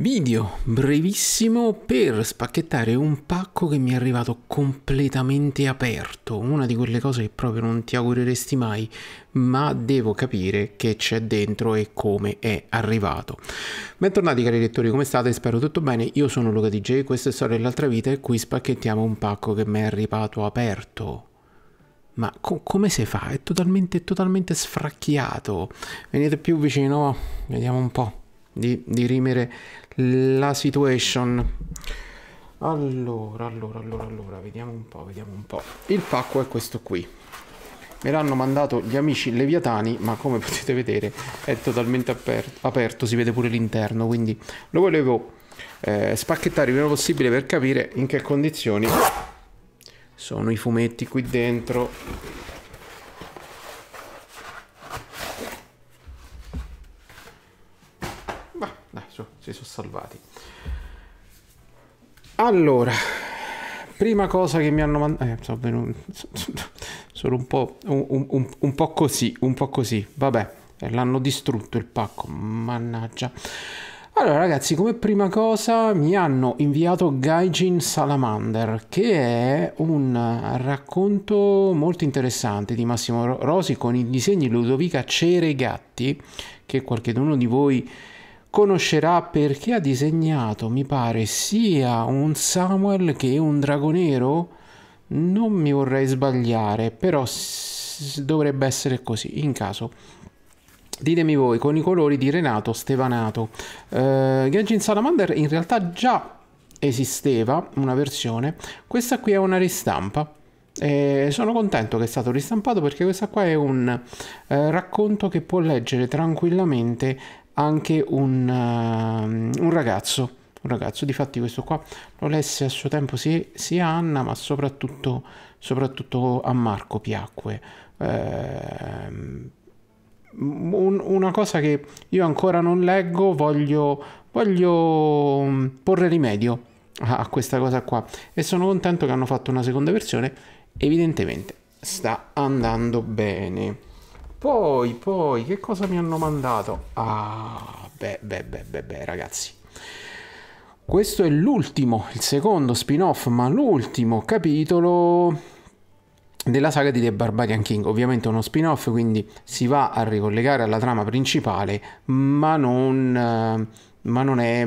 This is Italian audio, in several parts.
Video brevissimo per spacchettare un pacco che mi è arrivato completamente aperto, una di quelle cose che proprio non ti augureresti mai, ma devo capire che c'è dentro e come è arrivato. Bentornati cari lettori, come state? Spero tutto bene, io sono Luca DJ, questa è Storia dell'altra vita e qui spacchettiamo un pacco che mi è arrivato aperto ma co come si fa? È totalmente, totalmente sfracchiato. Venite più vicino, vediamo un po' di, di rimere la situation allora allora allora allora vediamo un po' vediamo un po' il pacco è questo qui me l'hanno mandato gli amici leviatani ma come potete vedere è totalmente aperto, aperto si vede pure l'interno quindi lo volevo eh, spacchettare il meno possibile per capire in che condizioni sono i fumetti qui dentro si sono salvati. Allora, prima cosa che mi hanno mandato... Eh, sono, venuto... sono un po', un, un, un po' così, un po' così, vabbè, eh, l'hanno distrutto il pacco, mannaggia. Allora ragazzi, come prima cosa mi hanno inviato Gaijin Salamander, che è un racconto molto interessante di Massimo Rosi con i disegni Ludovica Ceregatti, che qualcuno di voi conoscerà perché ha disegnato, mi pare, sia un Samuel che un drago nero? Non mi vorrei sbagliare, però dovrebbe essere così, in caso. Ditemi voi, con i colori di Renato Stevanato. Uh, Genshin Salamander in realtà già esisteva una versione, questa qui è una ristampa. E sono contento che è stato ristampato perché questa qua è un eh, racconto che può leggere tranquillamente anche un, uh, un ragazzo. Un ragazzo, difatti questo qua lo lessi a suo tempo sia, sia a Anna, ma soprattutto, soprattutto a Marco piacque. Eh, un, una cosa che io ancora non leggo, voglio, voglio mm, porre rimedio a, a questa cosa qua e sono contento che hanno fatto una seconda versione, evidentemente sta andando bene. Poi, poi, che cosa mi hanno mandato? Ah, beh, beh, beh, beh, beh ragazzi. Questo è l'ultimo, il secondo spin-off, ma l'ultimo capitolo della saga di The Barbarian King, ovviamente uno spin-off, quindi si va a ricollegare alla trama principale, ma non, eh, ma non è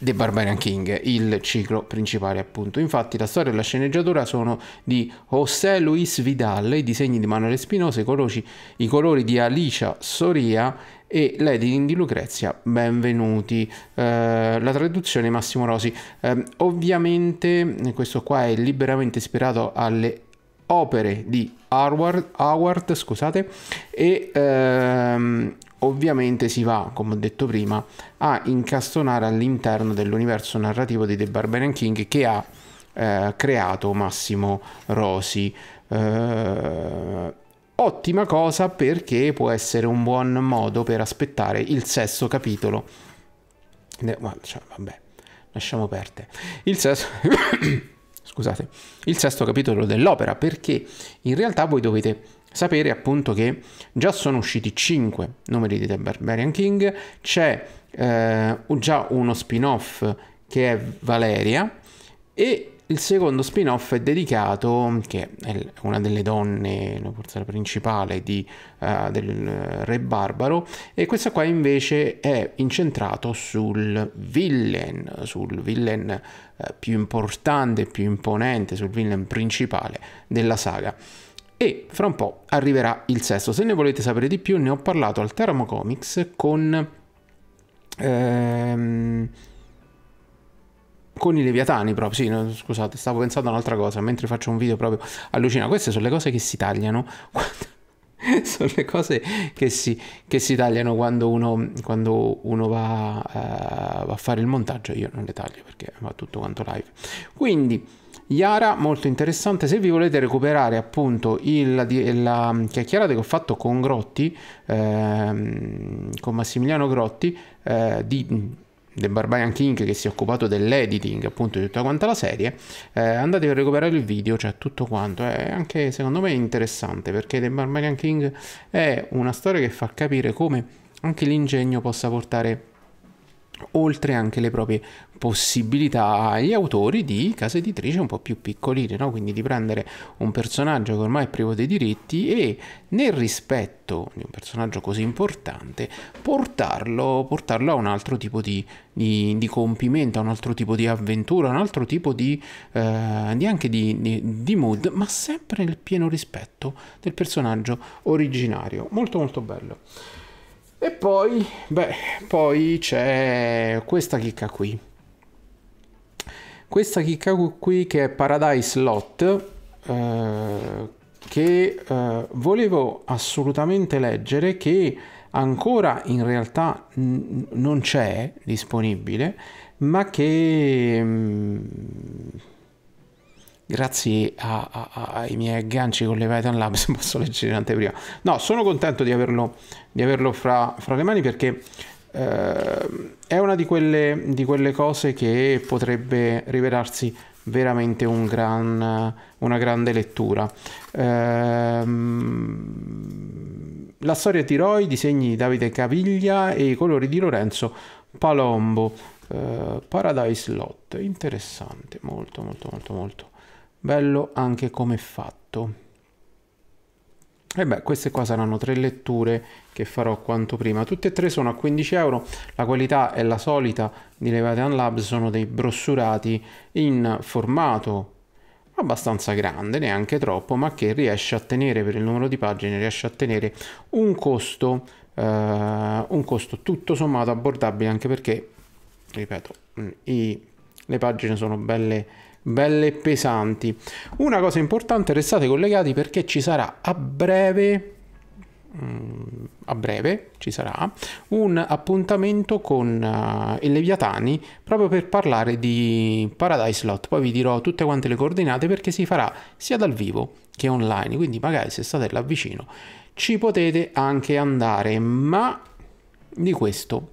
The Barbarian King, il ciclo principale appunto. Infatti la storia e la sceneggiatura sono di José Luis Vidal, i disegni di Manuel Espinosa, i, i colori, di Alicia Soria e l'editing di Lucrezia Benvenuti, eh, la traduzione Massimo Rosi. Eh, ovviamente questo qua è liberamente ispirato alle opere di Howard, Howard scusate, e ehm, ovviamente si va, come ho detto prima, a incastonare all'interno dell'universo narrativo di The Barbarian King che ha eh, creato Massimo Rosi. Eh, ottima cosa perché può essere un buon modo per aspettare il sesto capitolo. Eh, vabbè, lasciamo perdere. Il sesto... scusate, il sesto capitolo dell'opera, perché in realtà voi dovete sapere appunto che già sono usciti cinque numeri di The Barbarian King, c'è eh, già uno spin-off che è Valeria e il secondo spin-off è dedicato, che è una delle donne, forse la principale di, uh, del eh, Re Barbaro, e questo qua invece è incentrato sul villain, sul villain uh, più importante, più imponente, sul villain principale della saga. E fra un po' arriverà il sesto. Se ne volete sapere di più, ne ho parlato al Teramo Comics con... Ehm, con i leviatani proprio, sì, no, scusate, stavo pensando a un'altra cosa, mentre faccio un video proprio allucina, queste sono le cose che si tagliano, sono le cose che si, che si tagliano quando uno, quando uno va, uh, va, a fare il montaggio, io non le taglio perché va tutto quanto live, quindi Yara, molto interessante, se vi volete recuperare appunto il, la chiacchierata che ho fatto con Grotti, eh, con Massimiliano Grotti, eh, di The Barbarian King che si è occupato dell'editing appunto di tutta quanta la serie eh, andate a recuperare il video c'è cioè, tutto quanto è anche secondo me interessante perché The Barbarian King è una storia che fa capire come anche l'ingegno possa portare oltre anche le proprie possibilità agli autori di case editrici un po' più piccoline, no? quindi di prendere un personaggio che ormai è privo dei diritti e nel rispetto di un personaggio così importante portarlo, portarlo a un altro tipo di, di, di, compimento, a un altro tipo di avventura, a un altro tipo di, eh, di anche di, mood, ma sempre nel pieno rispetto del personaggio originario. Molto molto bello. E poi, beh, poi c'è questa chicca qui. Questa chicca qui che è Paradise Lot, eh, che eh, volevo assolutamente leggere, che ancora in realtà non c'è disponibile, ma che... Mh, mm, grazie a, a, ai miei agganci con le Python Labs posso leggere l'anteprima. No, sono contento di averlo, di averlo fra, fra, le mani perché eh, è una di quelle, di quelle, cose che potrebbe rivelarsi veramente un gran, una grande lettura. Eh, la storia di Roy, disegni di Davide Caviglia e i colori di Lorenzo Palombo. Eh, Paradise Lot, interessante, molto molto molto molto bello anche come fatto e beh queste qua saranno tre letture che farò quanto prima tutte e tre sono a 15 euro la qualità è la solita di Levatian Lab. sono dei brossurati in formato abbastanza grande, neanche troppo, ma che riesce a tenere per il numero di pagine, riesce a tenere un costo, eh, un costo tutto sommato abbordabile, anche perché, ripeto, i, le pagine sono belle belle e pesanti. Una cosa importante, restate collegati perché ci sarà a breve mm, a breve ci sarà un appuntamento con uh, eh, i Leviatani proprio per parlare di Paradise Lot. Poi vi dirò tutte quante le coordinate perché si farà sia dal vivo che online. Quindi, magari se state là vicino ci potete anche andare. Ma di questo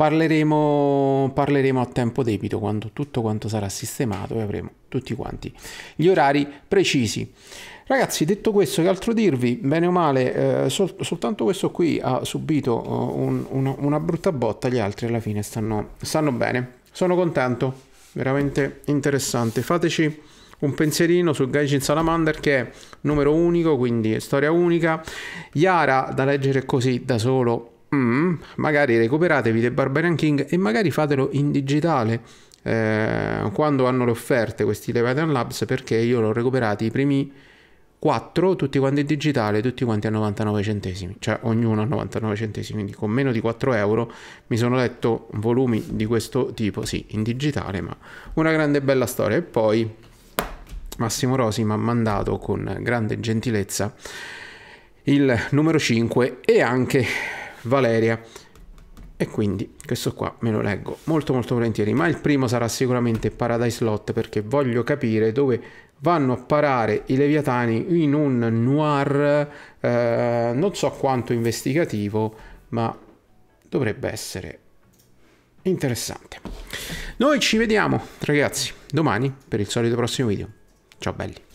Parleremo, parleremo a tempo debito quando tutto quanto sarà sistemato e avremo tutti quanti gli orari precisi. Ragazzi, detto questo, che altro dirvi? Bene o male, eh, sol soltanto questo qui ha subito uh, un, un, una brutta botta, gli altri alla fine stanno, stanno bene. Sono contento, veramente interessante. Fateci un pensierino su Gaijin Salamander che è numero unico, quindi storia unica. Yara da leggere così da solo mm, magari recuperatevi The Barbarian King e magari fatelo in digitale eh, quando hanno le offerte questi The Leviathan Labs perché io l'ho recuperati i primi 4 tutti quanti in digitale, tutti quanti a 99 centesimi, cioè ognuno a 99 centesimi, quindi con meno di 4 euro mi sono letto volumi di questo tipo, sì, in digitale, ma una grande bella storia. E poi Massimo Rosi mi ha mandato con grande gentilezza il numero 5 e anche Valeria e quindi questo qua me lo leggo molto molto volentieri ma il primo sarà sicuramente Paradise Lot perché voglio capire dove vanno a parare i leviatani in un noir eh, non so quanto investigativo ma dovrebbe essere interessante noi ci vediamo ragazzi domani per il solito prossimo video ciao belli